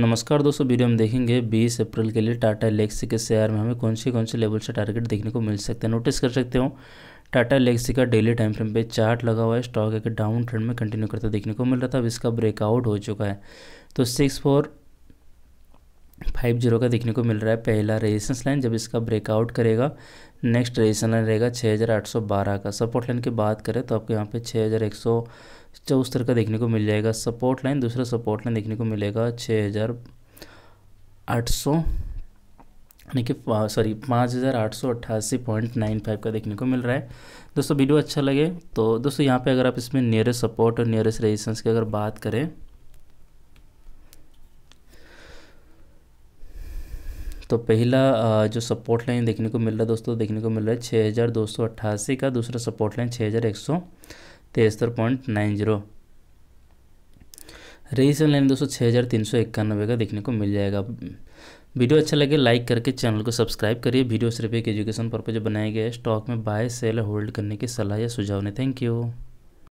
नमस्कार दोस्तों वीडियो हम देखेंगे 20 अप्रैल के लिए टाटा एलेक्सी के शेयर में हमें कौन से कौन से लेवल से टारगेट देखने को मिल सकते हैं नोटिस कर सकते हो टाटा एलेक्सी का डेली टाइम फ्रेम पे चार्ट लगा हुआ है स्टॉक एक डाउन ट्रेंड में कंटिन्यू करता देखने को मिल रहा था अब इसका ब्रेकआउट हो चुका है तो सिक्स फोर फाइव जीरो का देखने को मिल रहा है पहला रेजिस्टेंस लाइन जब इसका ब्रेकआउट करेगा नेक्स्ट रेजिस्टेंस लाइन रहेगा छः हज़ार आठ सौ बारह का सपोर्ट लाइन की बात करें तो आपको यहाँ पे छः हज़ार एक सौ चौहत्तर का देखने को मिल जाएगा सपोर्ट लाइन दूसरा सपोर्ट लाइन देखने को मिलेगा छः हज़ार आठ सौ यानी कि सॉरी पाँच हज़ार आठ सौ अट्ठासी पॉइंट नाइन फाइव का देखने को मिल रहा है दोस्तों वीडियो अच्छा लगे तो दोस्तों यहाँ पे अगर आप इसमें नियरेस्ट सपोर्ट और नियरेस्ट रेजिस्टेंस की अगर बात करें तो पहला जो सपोर्ट लाइन देखने को मिल रहा है दोस्तों देखने को मिल रहा है छः हज़ार दो सौ अट्ठासी का दूसरा सपोर्ट लाइन छः हज़ार एक सौ तिहत्तर point nine zero resistance line दोस्तों छः हज़ार तीन सौ इक्यानबे का देखने को मिल जाएगा वीडियो अच्छा लगे लाइक करके चैनल को सब्सक्राइब करिए वीडियो सिर्फ एक एजुकेशन पर्पज बनाया गया है स्टॉक में बाय सेल होल्ड करने की सलाह या सुझाव ने थैंक यू